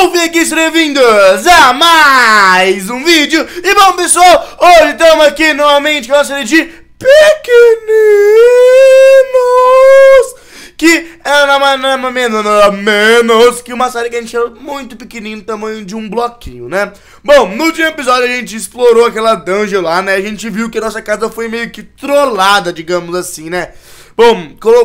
Convics bem-vindos a mais um vídeo E bom pessoal, hoje estamos aqui novamente com a série de Pequeninos Que é nada menos, menos que uma série que a gente chama muito pequenininho, tamanho de um bloquinho, né? Bom, no último episódio a gente explorou aquela dungeon lá, né? A gente viu que a nossa casa foi meio que trollada, digamos assim, né? Bom,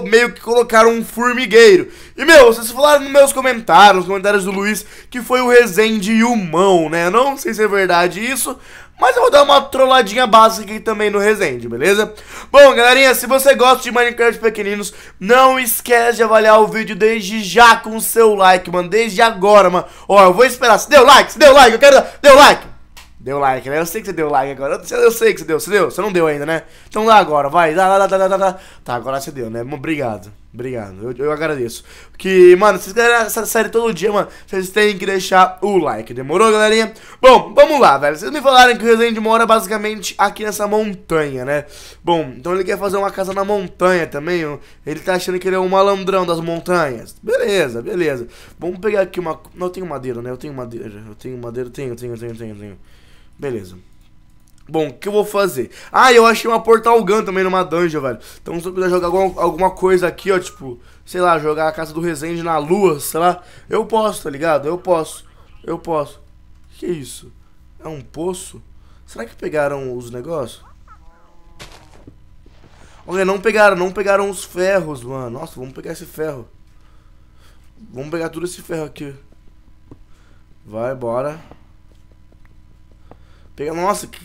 meio que colocaram um formigueiro. E, meu, vocês falaram nos meus comentários, nos comentários do Luiz, que foi o Resende e o Mão, né? Não sei se é verdade isso, mas eu vou dar uma trolladinha básica aqui também no Resende, beleza? Bom, galerinha, se você gosta de Minecraft pequeninos, não esquece de avaliar o vídeo desde já com o seu like, mano. Desde agora, mano. Ó, eu vou esperar. Se deu like, se deu like, eu quero... Deu like! Deu like, né? Eu sei que você deu like agora. Eu, sei que você deu. Você deu? Você não deu ainda, né? Então dá agora, vai. Dá, dá, dá, dá, dá, Tá, agora você deu, né? Obrigado. Obrigado. Eu, eu agradeço. Que, mano, vocês querem essa série todo dia, mano. Vocês têm que deixar o like. Demorou, galerinha? Bom, vamos lá, velho. Vocês me falaram que o Resende mora basicamente aqui nessa montanha, né? Bom, então ele quer fazer uma casa na montanha também. Ó. Ele tá achando que ele é um malandrão das montanhas. Beleza, beleza. Vamos pegar aqui uma. Não, eu tenho madeira, né? Eu tenho madeira. Eu tenho madeira. Tenho, tenho, tenho, tenho, tenho. Beleza. Bom, o que eu vou fazer? Ah, eu achei uma Portal Gun também numa dungeon, velho. Então se eu quiser jogar alguma, alguma coisa aqui, ó, tipo, sei lá, jogar a Casa do Resende na lua, sei lá, eu posso, tá ligado? Eu posso, eu posso. Que isso? É um poço? Será que pegaram os negócios? Olha, não pegaram, não pegaram os ferros, mano. Nossa, vamos pegar esse ferro. Vamos pegar tudo esse ferro aqui. Vai, bora. Pega, nossa, que,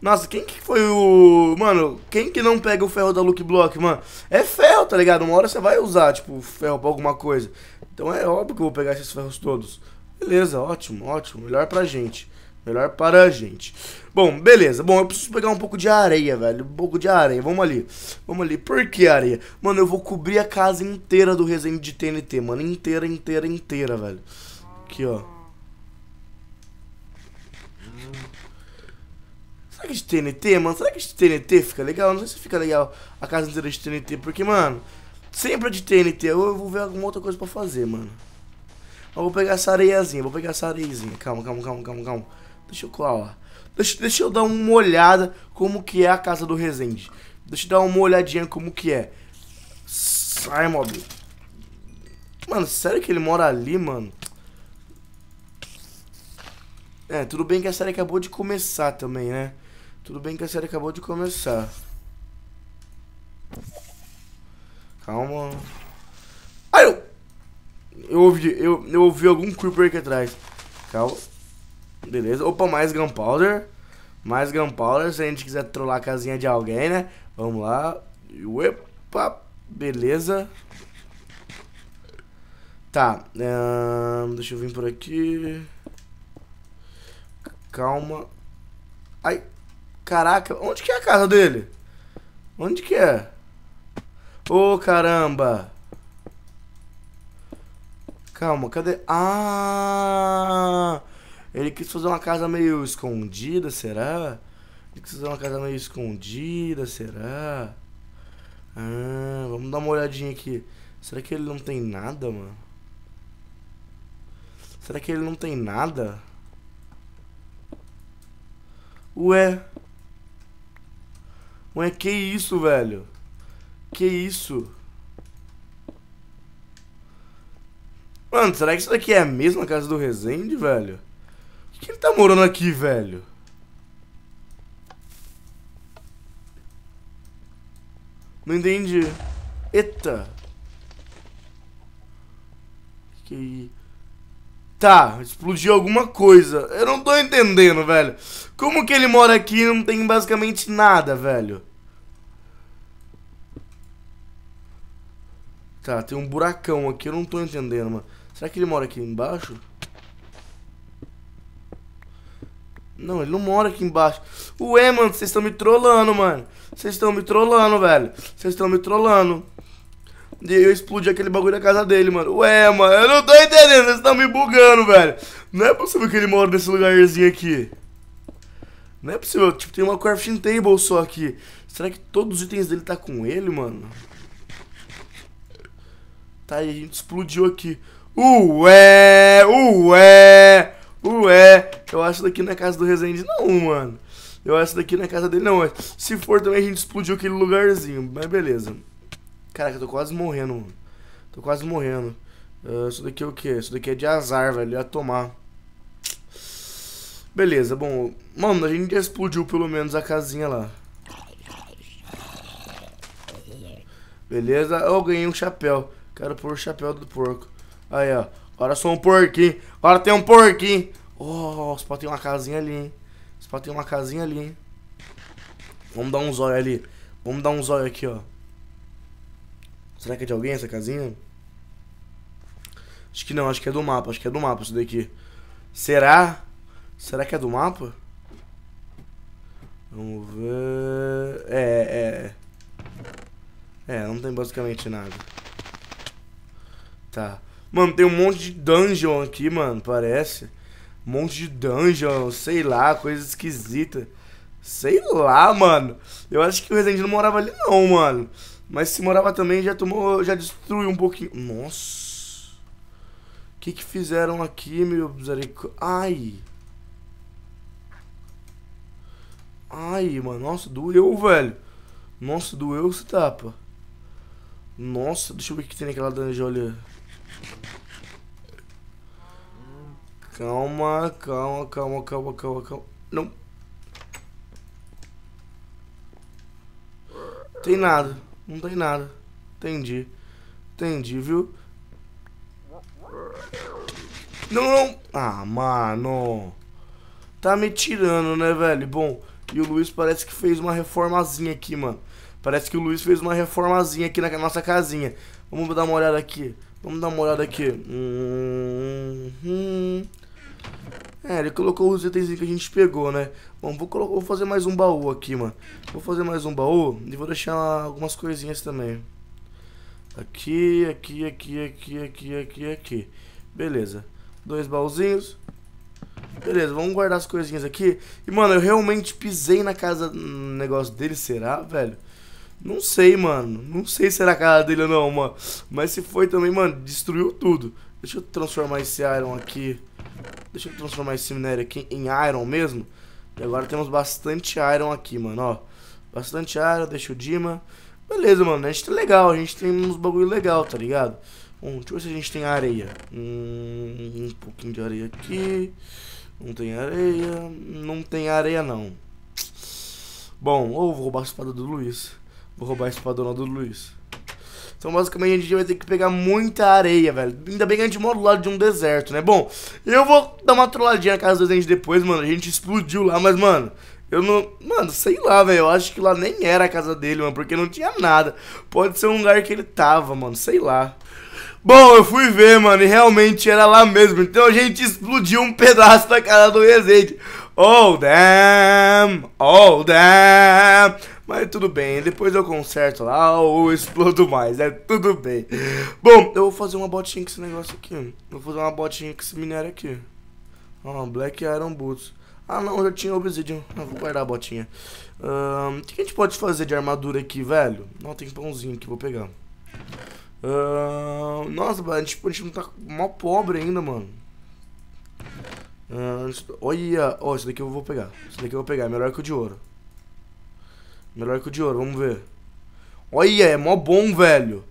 nossa, quem que foi o. Mano, quem que não pega o ferro da Luke Block, mano? É ferro, tá ligado? Uma hora você vai usar, tipo, ferro pra alguma coisa. Então é óbvio que eu vou pegar esses ferros todos. Beleza, ótimo, ótimo. Melhor pra gente. Melhor para a gente. Bom, beleza. Bom, eu preciso pegar um pouco de areia, velho. Um pouco de areia. Vamos ali. Vamos ali. Por que areia? Mano, eu vou cobrir a casa inteira do resenho de TNT, mano. Inteira, inteira, inteira, velho. Aqui, ó. que de TNT, mano? Será que de TNT fica legal? Não sei se fica legal a casa inteira de TNT, porque, mano, sempre é de TNT ou eu vou ver alguma outra coisa pra fazer, mano. Eu vou pegar essa areiazinha, vou pegar essa areiazinha. Calma, calma, calma, calma, calma. Deixa eu colar. Deixa, deixa eu dar uma olhada como que é a casa do Resende. Deixa eu dar uma olhadinha como que é. Sai, mob. Mano, sério que ele mora ali, mano? É, tudo bem que a série acabou de começar também, né? Tudo bem que a série acabou de começar. Calma. Ai, ah, eu... Eu ouvi, eu, eu ouvi algum creeper aqui atrás. Calma. Beleza. Opa, mais gunpowder. Mais gunpowder, se a gente quiser trollar a casinha de alguém, né? Vamos lá. Epa, beleza. Tá, hum, deixa eu vir por aqui. Calma. Ai, Caraca, onde que é a casa dele? Onde que é? Ô, oh, caramba. Calma, cadê? Ah! Ele quis fazer uma casa meio escondida, será? Ele quis fazer uma casa meio escondida, será? Ah, vamos dar uma olhadinha aqui. Será que ele não tem nada, mano? Será que ele não tem nada? Ué... Ué, que isso, velho? Que isso? Mano, será que isso daqui é a mesma casa do Rezende, velho? Por que ele tá morando aqui, velho? Não entendi. Eita. Que é Tá, explodiu alguma coisa. Eu não tô entendendo, velho. Como que ele mora aqui e não tem basicamente nada, velho? Tá, tem um buracão aqui, eu não tô entendendo, mano. Será que ele mora aqui embaixo? Não, ele não mora aqui embaixo. Ué, mano, vocês estão me trollando, mano. Vocês estão me trollando, velho. Vocês estão me trollando. E aí eu explodi aquele bagulho na casa dele, mano. Ué, mano, eu não tô entendendo, vocês estão me bugando, velho. Não é possível que ele mora nesse lugarzinho aqui. Não é possível, tipo, tem uma crafting table só aqui. Será que todos os itens dele tá com ele, mano? Tá, e a gente explodiu aqui. Ué, ué, ué. Eu acho daqui na casa do Resende não, mano. Eu acho daqui na casa dele não. Se for também a gente explodiu aquele lugarzinho. Mas beleza. Caraca, eu tô quase morrendo, mano. Tô quase morrendo. Uh, isso daqui é o que? Isso daqui é de azar, velho. Ia tomar. Beleza, bom. Mano, a gente já explodiu pelo menos a casinha lá. Beleza? Eu ganhei um chapéu. Quero pôr o chapéu do porco. Aí, ó. Agora sou um porquinho. Agora tem um porquinho. Oh, os pode tem uma casinha ali, hein? Os pode tem uma casinha ali, hein? Vamos dar um zóio ali. Vamos dar um zóio aqui, ó. Será que é de alguém essa casinha? Acho que não, acho que é do mapa, acho que é do mapa isso daqui. Será? Será que é do mapa? Vamos ver... É, é, é. É, não tem basicamente nada. Tá. Mano, tem um monte de dungeon aqui, mano, parece. Um monte de dungeon, sei lá, coisa esquisita. Sei lá, mano. Eu acho que o Resident não morava ali não, mano. Mas se morava também, já tomou, já destruiu um pouquinho. Nossa. O que que fizeram aqui, meu misericórdia? Ai. Ai, mano. Nossa, doeu, velho. Nossa, doeu esse tapa. Nossa, deixa eu ver o que tem naquela dungeon, olha. Calma, calma, calma, calma, calma, calma. Não. Tem nada. Não tem nada. Entendi. Entendi, viu? Não, não. Ah, mano. Tá me tirando, né, velho? Bom, e o Luiz parece que fez uma reformazinha aqui, mano. Parece que o Luiz fez uma reformazinha aqui na nossa casinha. Vamos dar uma olhada aqui. Vamos dar uma olhada aqui. Hum, hum. É, ele colocou os itens que a gente pegou, né? Bom, vou, vou fazer mais um baú aqui, mano. Vou fazer mais um baú e vou deixar algumas coisinhas também. Aqui, aqui, aqui, aqui, aqui, aqui, aqui. Beleza. Dois baúzinhos. Beleza, vamos guardar as coisinhas aqui. E, mano, eu realmente pisei na casa no hum, negócio dele, será, velho? Não sei, mano. Não sei se era a casa dele ou não, mano. Mas se foi também, mano, destruiu tudo. Deixa eu transformar esse iron aqui. Deixa eu transformar esse minério aqui em iron mesmo. E agora temos bastante iron aqui, mano, ó. Bastante iron, deixa o Dima. Beleza, mano, a gente tá legal, a gente tem uns bagulho legal, tá ligado? Bom, hum, deixa eu ver se a gente tem areia. Hum, um pouquinho de areia aqui. Não tem areia. Não tem areia, não. Bom, ou vou roubar a espada do Luiz. Vou roubar a espadona do Luiz. Então, basicamente, a gente vai ter que pegar muita areia, velho. Ainda bem que a gente mora do lado de um deserto, né? Bom, eu vou dar uma trolladinha na casa dos dentes depois, mano. A gente explodiu lá, mas, mano... Eu não. Mano, sei lá, velho. Eu acho que lá nem era a casa dele, mano. Porque não tinha nada. Pode ser um lugar que ele tava, mano. Sei lá. Bom, eu fui ver, mano, e realmente era lá mesmo. Então a gente explodiu um pedaço da casa do Rezende. Oh, damn! Oh, damn! Mas tudo bem, depois eu conserto lá ou explodo mais, é tudo bem. Bom, eu vou fazer uma botinha com esse negócio aqui. Vou fazer uma botinha com esse minério aqui. Ó, Black Iron Boots. Ah não, eu tinha Obsidian. não vou guardar a botinha. O um, que a gente pode fazer de armadura aqui, velho? Não, tem pãozinho que vou pegar. Uh, nossa, a gente, a gente não tá mó pobre ainda, mano. Uh, olha, ó, oh, isso daqui eu vou pegar. Isso daqui eu vou pegar, é melhor que o de ouro. Melhor que o de ouro, vamos ver. Olha, é mó bom, velho.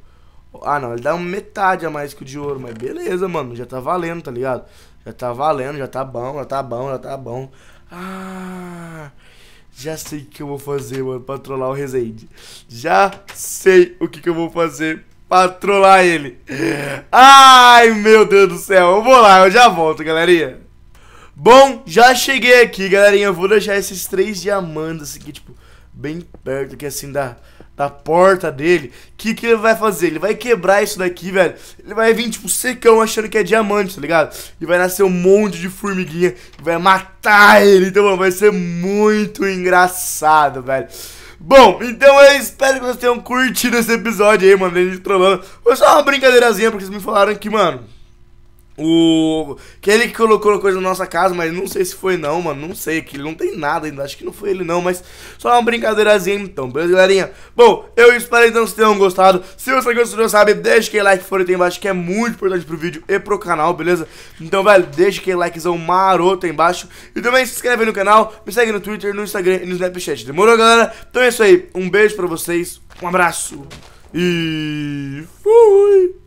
Ah, não, ele dá metade a mais que o de ouro, mas beleza, mano, já tá valendo, tá ligado? Já tá valendo, já tá bom, já tá bom, já tá bom. Ah, já sei o que eu vou fazer, mano, pra trollar o Rezende. Já sei o que, que eu vou fazer pra trollar ele. Ai, meu Deus do céu, eu vou lá, eu já volto, galerinha. Bom, já cheguei aqui, galerinha, eu vou deixar esses três diamantes aqui, tipo bem perto aqui é assim da, da porta dele. O que, que ele vai fazer? Ele vai quebrar isso daqui, velho. Ele vai vir, tipo, secão achando que é diamante, tá ligado? E vai nascer um monte de formiguinha e vai matar ele. Então, mano, vai ser muito engraçado, velho. Bom, então eu é espero que vocês tenham curtido esse episódio aí, mano, de trollando. Foi só uma brincadeirazinha, porque vocês me falaram que, mano, o. Que ele que colocou coisa na nossa casa, mas não sei se foi não, mano. Não sei, que ele não tem nada ainda. Acho que não foi ele não, mas só uma brincadeirazinha então, beleza, galerinha? Bom, eu espero então que vocês tenham gostado. Se você gostou, não sabe, deixa aquele like fora aí embaixo, que é muito importante pro vídeo e pro canal, beleza? Então, velho, deixa aquele likezão maroto aí embaixo. E também se inscreve no canal, me segue no Twitter, no Instagram e no Snapchat. Demorou, galera? Então é isso aí. Um beijo pra vocês, um abraço e fui!